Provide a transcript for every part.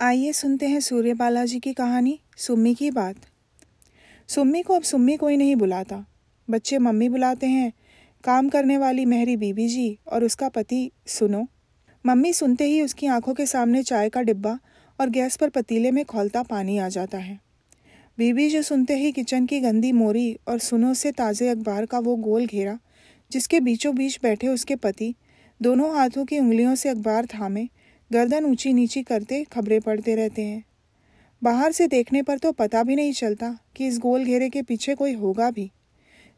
आइए सुनते हैं सूर्य बालाजी की कहानी सुम्मी की बात सुम्मी को अब सुम्मी कोई नहीं बुलाता बच्चे मम्मी बुलाते हैं काम करने वाली मेहरी बीबी जी और उसका पति सुनो मम्मी सुनते ही उसकी आंखों के सामने चाय का डिब्बा और गैस पर पतीले में खोलता पानी आ जाता है बीबी जी सुनते ही किचन की गंदी मोरी और सुनो से ताज़े अखबार का वो गोल घेरा जिसके बीचों बीच बैठे उसके पति दोनों हाथों की उंगलियों से अखबार थामे गर्दन ऊंची नीची करते खबरें पढ़ते रहते हैं बाहर से देखने पर तो पता भी नहीं चलता कि इस गोल घेरे के पीछे कोई होगा भी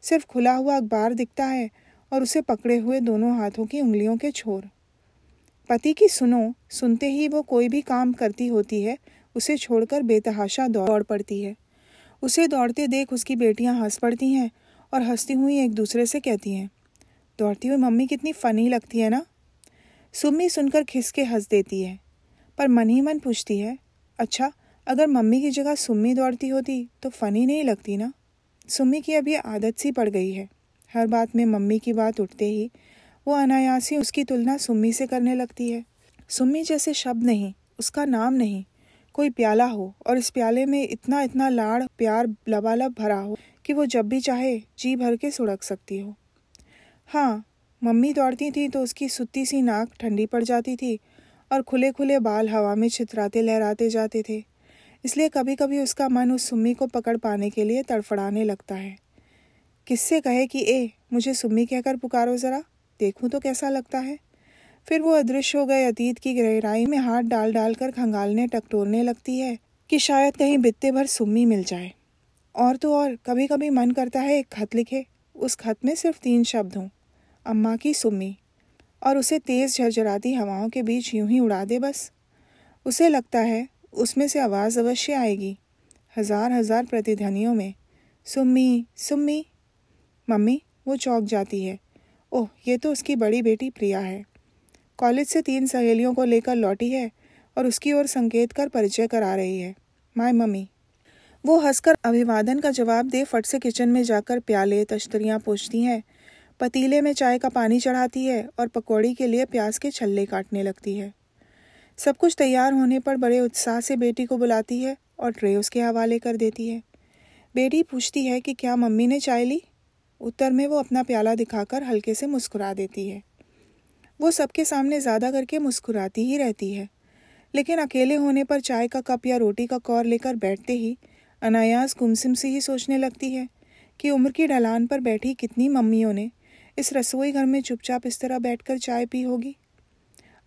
सिर्फ खुला हुआ अखबार दिखता है और उसे पकड़े हुए दोनों हाथों की उंगलियों के छोर पति की सुनो सुनते ही वो कोई भी काम करती होती है उसे छोड़कर बेतहाशा दौड़ पड़ती है उसे दौड़ते देख उसकी बेटियां हंस पड़ती हैं और हंसती हुई एक दूसरे से कहती हैं दौड़ती हुई मम्मी कितनी फ़नी लगती है ना सुम्मी सुनकर खिसके हंस देती है पर मन ही मन पूछती है अच्छा अगर मम्मी की जगह सुम्मी दौड़ती होती तो फ़नी नहीं लगती ना सुम्मी की अब ये आदत सी पड़ गई है हर बात में मम्मी की बात उठते ही वो अनायासी उसकी तुलना सुम्मी से करने लगती है सुम्मी जैसे शब्द नहीं उसका नाम नहीं कोई प्याला हो और इस प्याले में इतना इतना लाड़ प्यार लबालब भरा हो कि वो जब भी चाहे जी भर के सुड़क सकती हो हाँ मम्मी दौड़ती थी तो उसकी सुत्ती सी नाक ठंडी पड़ जाती थी और खुले खुले बाल हवा में छितराते लहराते जाते थे इसलिए कभी कभी उसका मन उस सुम्मी को पकड़ पाने के लिए तड़फड़ाने लगता है किससे कहे कि ए मुझे सुम्मी कहकर पुकारो ज़रा देखूँ तो कैसा लगता है फिर वो अदृश्य हो गए अतीत की गहराई में हाथ डाल डाल कर खंगालने टकटोरने लगती है कि शायद कहीं बित्ते भर सुम्मी मिल जाए और तो और कभी कभी मन करता है एक खत लिखे उस खत में सिर्फ तीन शब्द हों अम्मा की सुम्मी और उसे तेज़ झरझराती हवाओं के बीच यूं ही उड़ा दे बस उसे लगता है उसमें से आवाज़ अवश्य आएगी हज़ार हज़ार प्रतिध्वनियों में सुम्मी सुम्मी मम्मी वो चौंक जाती है ओह ये तो उसकी बड़ी बेटी प्रिया है कॉलेज से तीन सहेलियों को लेकर लौटी है और उसकी ओर संकेत कर परिचय करा रही है माय मम्मी वो हंसकर अभिवादन का जवाब दे फट से किचन में जाकर प्याले तश्तरियाँ पूछती हैं पतीले में चाय का पानी चढ़ाती है और पकौड़ी के लिए प्याज के छल्ले काटने लगती है सब कुछ तैयार होने पर बड़े उत्साह से बेटी को बुलाती है और ट्रे उसके हवाले कर देती है बेटी पूछती है कि क्या मम्मी ने चाय ली उत्तर में वो अपना प्याला दिखाकर हल्के से मुस्कुरा देती है वो सबके सामने ज़्यादा करके मुस्कुराती ही रहती है लेकिन अकेले होने पर चाय का कप या रोटी का कौर लेकर बैठते ही अनायास गुमसिम से ही सोचने लगती है कि उम्र की ढलान पर बैठी कितनी मम्मियों ने इस रसोई घर में चुपचाप इस तरह बैठकर चाय पी होगी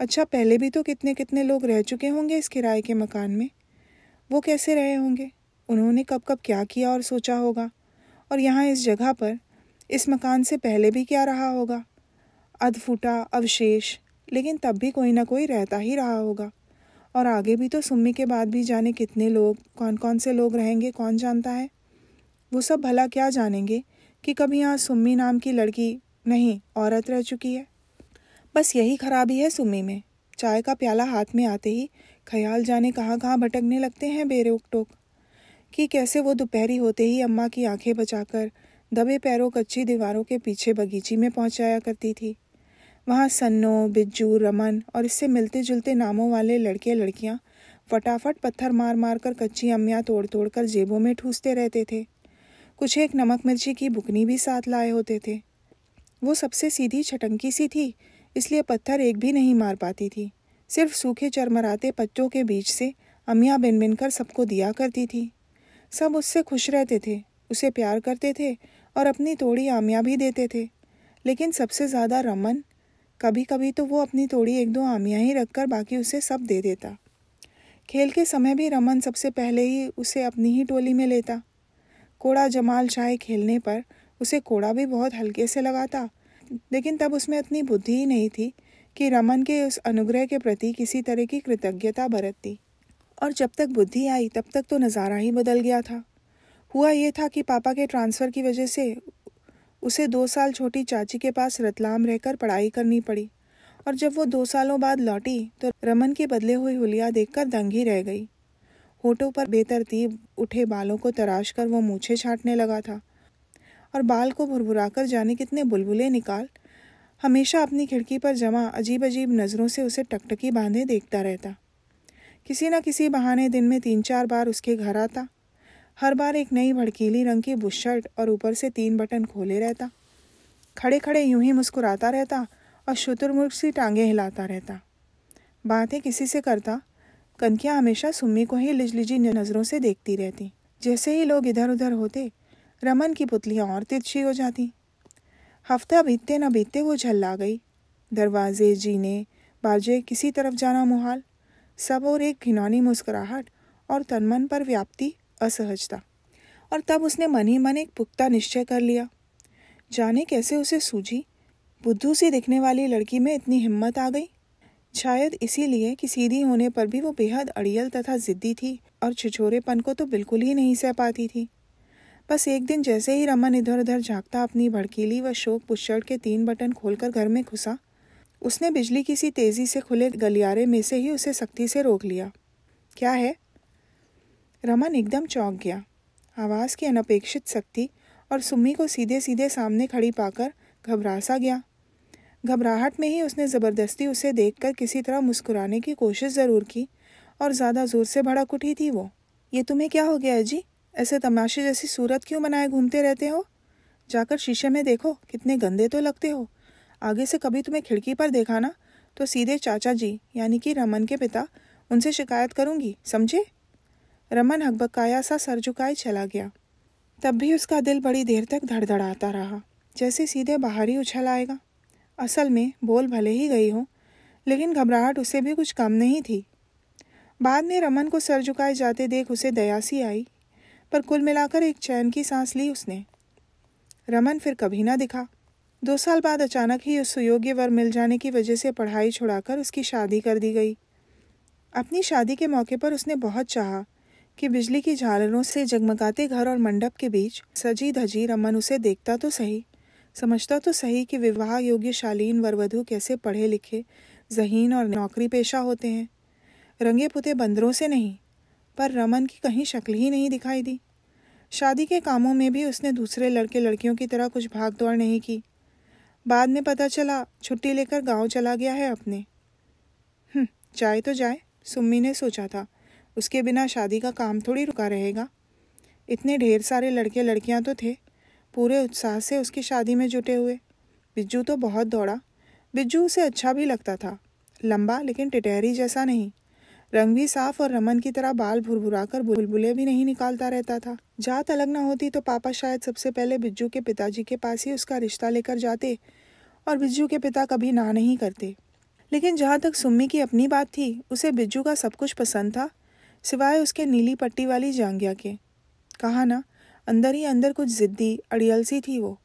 अच्छा पहले भी तो कितने कितने लोग रह चुके होंगे इस किराए के मकान में वो कैसे रहे होंगे उन्होंने कब कब क्या किया और सोचा होगा और यहाँ इस जगह पर इस मकान से पहले भी क्या रहा होगा अधफूटा अवशेष लेकिन तब भी कोई ना कोई रहता ही रहा होगा और आगे भी तो सुम्मी के बाद भी जाने कितने लोग कौन कौन से लोग रहेंगे कौन जानता है वो सब भला क्या जानेंगे कि कभी यहाँ सुम्मी नाम की लड़की नहीं औरत रह चुकी है बस यही खराबी है सुमी में चाय का प्याला हाथ में आते ही ख्याल जाने कहाँ कहाँ भटकने लगते हैं बेरोक टोक कि कैसे वो दोपहरी होते ही अम्मा की आंखें बचाकर दबे पैरों कच्ची दीवारों के पीछे बगीची में पहुंचाया करती थी वहाँ सन्नो बिज्जू रमन और इससे मिलते जुलते नामों वाले लड़के लड़कियाँ फटाफट पत्थर मार मार कर कच्ची अम्मियाँ तोड़ तोड़ कर जेबों में ठूसते रहते थे कुछ एक नमक मिर्ची की बुकनी भी साथ लाए होते थे वो सबसे सीधी छटंकी सी थी इसलिए पत्थर एक भी नहीं मार पाती थी सिर्फ सूखे चरमराते पत्तों के बीच से अमिया बिन बिन कर सबको दिया करती थी सब उससे खुश रहते थे उसे प्यार करते थे और अपनी तोड़ी आमिया भी देते थे लेकिन सबसे ज़्यादा रमन कभी कभी तो वो अपनी तोड़ी एक दो आमियाँ ही रखकर बाकी उसे सब दे देता खेल के समय भी रमन सबसे पहले ही उसे अपनी ही टोली में लेता कोड़ा जमाल शाह खेलने पर उसे कोड़ा भी बहुत हल्के से लगाता लेकिन तब उसमें इतनी बुद्धि ही नहीं थी कि रमन के उस अनुग्रह के प्रति किसी तरह की कृतज्ञता बरतती और जब तक बुद्धि आई तब तक तो नज़ारा ही बदल गया था हुआ यह था कि पापा के ट्रांसफ़र की वजह से उसे दो साल छोटी चाची के पास रतलाम रहकर पढ़ाई करनी पड़ी और जब वो दो सालों बाद लौटी तो रमन के बदले हुई हुलिया देखकर दंगी रह गई होठों पर बेतरतीब उठे बालों को तराश कर वो मूछे छाटने लगा था और बाल को भुरभुराकर जाने कितने बुलबुले निकाल हमेशा अपनी खिड़की पर जमा अजीब अजीब नज़रों से उसे टकटकी बांधे देखता रहता किसी न किसी बहाने दिन में तीन चार बार उसके घर आता हर बार एक नई भड़कीली रंग की बुशर्ट और ऊपर से तीन बटन खोले रहता खड़े खड़े यूं ही मुस्कुराता रहता और शुतुरमुर्ग सी टांगे हिलाता रहता बातें किसी से करता कनखिया हमेशा सुम्मी को ही लिजलिजी नज़रों से देखती रहती जैसे ही लोग इधर उधर होते रमन की पुतलियाँ और तिरछी हो जाती हफ्ता बीतते न बीतते वो झल्ला गई दरवाजे जीने बाजे किसी तरफ जाना मुहाल सब और एक घिनौनी मुस्कुराहट और तनमन पर व्याप्ति असहजता और तब उसने मन ही मन एक पुख्ता निश्चय कर लिया जाने कैसे उसे सूझी बुद्धू सी दिखने वाली लड़की में इतनी हिम्मत आ गई शायद इसीलिए कि सीधी होने पर भी वो बेहद अड़ियल तथा जिद्दी थी और छिछोरेपन को तो बिल्कुल ही नहीं सह पाती थी बस एक दिन जैसे ही रमन इधर उधर झांकता अपनी भड़कीली व शोक पुशर्ट के तीन बटन खोलकर घर में घुसा उसने बिजली की सी तेजी से खुले गलियारे में से ही उसे सख्ती से रोक लिया क्या है रमन एकदम चौंक गया आवाज़ की अनपेक्षित सख्ती और सुम्मी को सीधे सीधे सामने खड़ी पाकर घबरा सा गया घबराहट में ही उसने ज़बरदस्ती उसे देखकर किसी तरह मुस्कुराने की कोशिश ज़रूर की और ज़्यादा ज़ोर से भड़क उठी थी वो ये तुम्हें क्या हो गया जी ऐसे तमाशे जैसी सूरत क्यों बनाए घूमते रहते हो जाकर शीशे में देखो कितने गंदे तो लगते हो आगे से कभी तुम्हें खिड़की पर देखा ना तो सीधे चाचा जी यानी कि रमन के पिता उनसे शिकायत करूंगी समझे रमन हकबकाया सा सर झुकाए चला गया तब भी उसका दिल बड़ी देर तक धड़धड़ाता रहा जैसे सीधे बाहर ही उछल आएगा असल में बोल भले ही गई हो लेकिन घबराहट उसे भी कुछ कम नहीं थी बाद में रमन को सर झुकाए जाते देख उसे दयासी आई पर कुल मिलाकर एक चैन की सांस ली उसने रमन फिर कभी ना दिखा दो साल बाद अचानक ही उस सुयोग्य वर मिल जाने की वजह से पढ़ाई छुड़ाकर उसकी शादी कर दी गई अपनी शादी के मौके पर उसने बहुत चाहा कि बिजली की झालरों से जगमगाते घर और मंडप के बीच सजी धजी रमन उसे देखता तो सही समझता तो सही कि विवाह योग्य शालीन वरवधु कैसे पढ़े लिखे जहीन और नौकरी पेशा होते हैं रंगे पुते बंदरों से नहीं पर रमन की कहीं शक्ल ही नहीं दिखाई दी शादी के कामों में भी उसने दूसरे लड़के लड़कियों की तरह कुछ भाग दौड़ नहीं की बाद में पता चला छुट्टी लेकर गांव चला गया है अपने हम्म, जाए तो जाए सुम्मी ने सोचा था उसके बिना शादी का काम थोड़ी रुका रहेगा इतने ढेर सारे लड़के लड़कियां तो थे पूरे उत्साह से उसकी शादी में जुटे हुए बिज्जू तो बहुत दौड़ा बिज्जू उसे अच्छा भी लगता था लंबा लेकिन टिटहरी जैसा नहीं रंग भी साफ और रमन की तरह बाल भुरभुरा कर बुलबुले भी नहीं निकालता रहता था जात अलग ना होती तो पापा शायद सबसे पहले बिज्जू के पिताजी के पास ही उसका रिश्ता लेकर जाते और बिज्जू के पिता कभी ना नहीं करते लेकिन जहाँ तक सुम्मी की अपनी बात थी उसे बिज्जू का सब कुछ पसंद था सिवाय उसके नीली पट्टी वाली जांगिया के कहा ना अंदर ही अंदर कुछ ज़िद्दी अड़ियल सी थी वो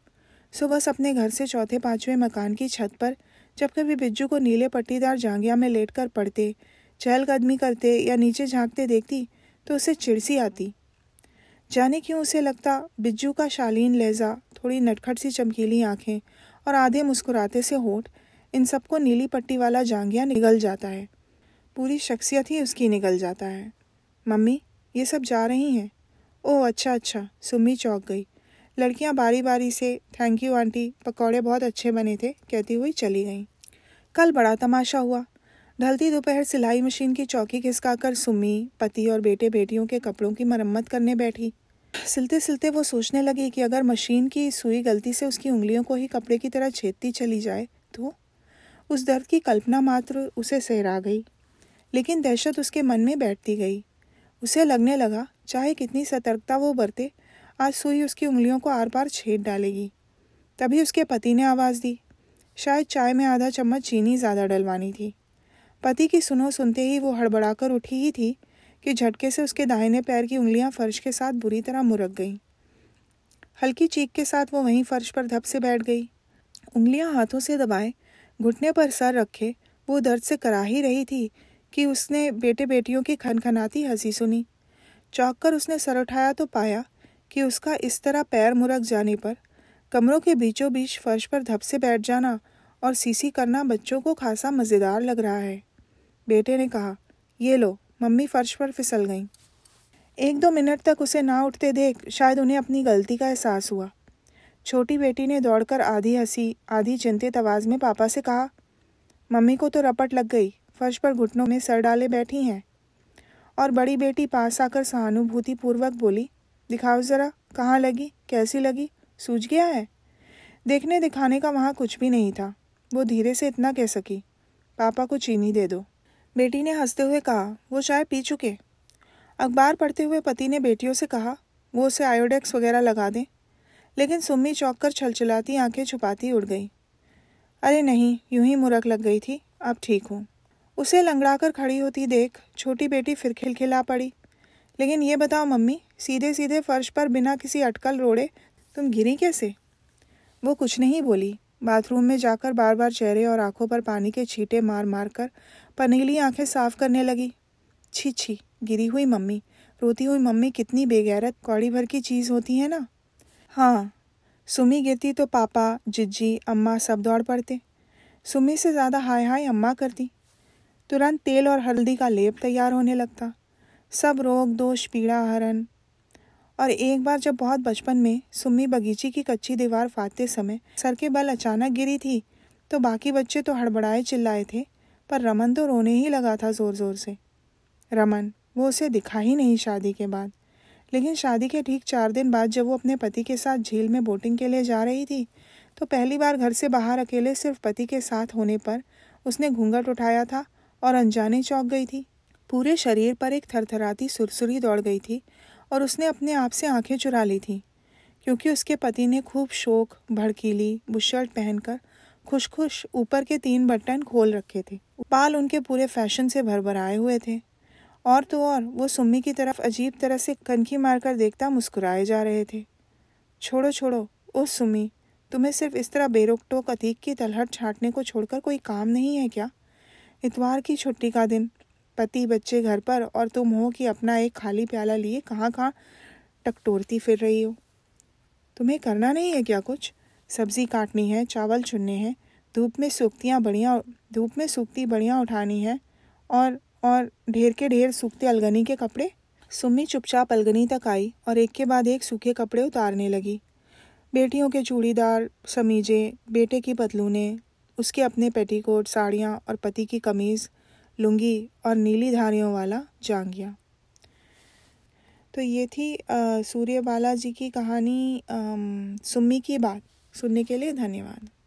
सो बस अपने घर से चौथे पाँचवें मकान की छत पर जब कभी बिज्जू को नीले पट्टीदार जांगिया में लेटकर पड़ते चहलकदमी करते या नीचे झांकते देखती तो उसे चिड़सी आती जाने क्यों उसे लगता बिज्जू का शालीन लहजा थोड़ी नटखट सी चमकीली आंखें और आधे मुस्कुराते से होठ इन सबको नीली पट्टी वाला जांगिया निगल जाता है पूरी शख्सियत ही उसकी निगल जाता है मम्मी ये सब जा रही हैं ओह अच्छा अच्छा सुम्मी चौक गई लड़कियां बारी बारी से थैंक यू आंटी पकौड़े बहुत अच्छे बने थे कहती हुई चली गईं कल बड़ा तमाशा हुआ ढलती दोपहर सिलाई मशीन की चौकी खिसकाकर सुमी पति और बेटे बेटियों के कपड़ों की मरम्मत करने बैठी सिलते सिलते वो सोचने लगी कि अगर मशीन की सुई गलती से उसकी उंगलियों को ही कपड़े की तरह छेदती चली जाए तो उस दर्द की कल्पना मात्र उसे सहरा गई लेकिन दहशत उसके मन में बैठती गई उसे लगने लगा चाहे कितनी सतर्कता वो बरते आज सुई उसकी उंगलियों को आर पार छेद डालेगी तभी उसके पति ने आवाज़ दी शायद चाय में आधा चम्मच चीनी ज़्यादा डलवानी थी पति की सुनो सुनते ही वो हड़बड़ाकर उठी ही थी कि झटके से उसके दाहिने पैर की उंगलियां फर्श के साथ बुरी तरह मुरक गईं हल्की चीख के साथ वो वहीं फर्श पर धप से बैठ गई उंगलियां हाथों से दबाए घुटने पर सर रखे वो दर्द से करा ही रही थी कि उसने बेटे बेटियों की खनखनाती हंसी सुनी चौंक कर उसने सर उठाया तो पाया कि उसका इस तरह पैर मुरक जाने पर कमरों के बीचों बीच फर्श पर धप से बैठ जाना और सीसी करना बच्चों को खासा मज़ेदार लग रहा है बेटे ने कहा ये लो मम्मी फर्श पर फिसल गईं एक दो मिनट तक उसे ना उठते देख शायद उन्हें अपनी गलती का एहसास हुआ छोटी बेटी ने दौड़कर आधी हंसी आधी चिंतित आवाज़ में पापा से कहा मम्मी को तो रपट लग गई फर्श पर घुटनों में सर डाले बैठी हैं और बड़ी बेटी पास आकर सहानुभूतिपूर्वक बोली दिखाओ ज़रा कहाँ लगी कैसी लगी सूझ गया है देखने दिखाने का वहाँ कुछ भी नहीं था वो धीरे से इतना कह सकी पापा को चीनी दे दो बेटी ने हंसते हुए कहा वो चाय पी चुके अखबार पढ़ते हुए पति ने बेटियों से कहा वो उसे आयोडेक्स वगैरह लगा दें लेकिन सुम्मी चौक कर छलछलाती आंखें छुपाती उड़ गई अरे नहीं यूं ही मुरक लग गई थी अब ठीक हूँ उसे लंगड़ाकर खड़ी होती देख छोटी बेटी फिर खिलखिला पड़ी लेकिन ये बताओ मम्मी सीधे सीधे फर्श पर बिना किसी अटकल रोड़े तुम गिरी कैसे वो कुछ नहीं बोली बाथरूम में जाकर बार बार चेहरे और आंखों पर पानी के छींटे मार मार कर पनीली आंखें साफ करने लगी छी छी गिरी हुई मम्मी रोती हुई मम्मी कितनी बेगैरत कौड़ी भर की चीज़ होती है ना हाँ सुमी गिरती तो पापा जिज्जी अम्मा सब दौड़ पड़ते सुमी से ज़्यादा हाय हाय अम्मा करती तुरंत तेल और हल्दी का लेप तैयार होने लगता सब रोग दोष पीड़ा हरण और एक बार जब बहुत बचपन में सुम्मी बगीचे की कच्ची दीवार फादते समय सर के बल अचानक गिरी थी तो बाकी बच्चे तो हड़बड़ाए चिल्लाए थे पर रमन तो रोने ही लगा था ज़ोर ज़ोर से रमन वो उसे दिखा ही नहीं शादी के बाद लेकिन शादी के ठीक चार दिन बाद जब वो अपने पति के साथ झील में बोटिंग के लिए जा रही थी तो पहली बार घर से बाहर अकेले सिर्फ पति के साथ होने पर उसने घूंघट उठाया था और अनजाने चौंक गई थी पूरे शरीर पर एक थरथराती सुरसुरी दौड़ गई थी और उसने अपने आप से आंखें चुरा ली थी क्योंकि उसके पति ने खूब शोक भड़कीली बुशर्ट पहनकर खुश खुश ऊपर के तीन बटन खोल रखे थे बाल उनके पूरे फैशन से भरभराए हुए थे और तो और वो सुम्मी की तरफ अजीब तरह से कनखी मारकर देखता मुस्कुराए जा रहे थे छोड़ो छोड़ो ओ सुमी तुम्हें सिर्फ इस तरह बेरोक टोक अतीक की तलहट छाटने को छोड़कर कोई काम नहीं है क्या इतवार की छुट्टी का दिन पति बच्चे घर पर और तुम हो कि अपना एक खाली प्याला लिए कहाँ कहाँ टकटोरती फिर रही हो तुम्हें करना नहीं है क्या कुछ सब्जी काटनी है चावल चुनने हैं धूप में सूखतियाँ बढ़िया धूप में सूखती बढ़िया उठानी है और और ढेर के ढेर सूखते अलगनी के कपड़े सुम्मी चुपचाप अलगनी तक आई और एक के बाद एक सूखे कपड़े उतारने लगी बेटियों के चूड़ीदार समीजे बेटे की पतलूने उसके अपने पेटीकोट साड़ियाँ और पति की कमीज़ लुंगी और नीली धारियों वाला जांगिया तो ये थी सूर्य बाला जी की कहानी सुम्मी की बात सुनने के लिए धन्यवाद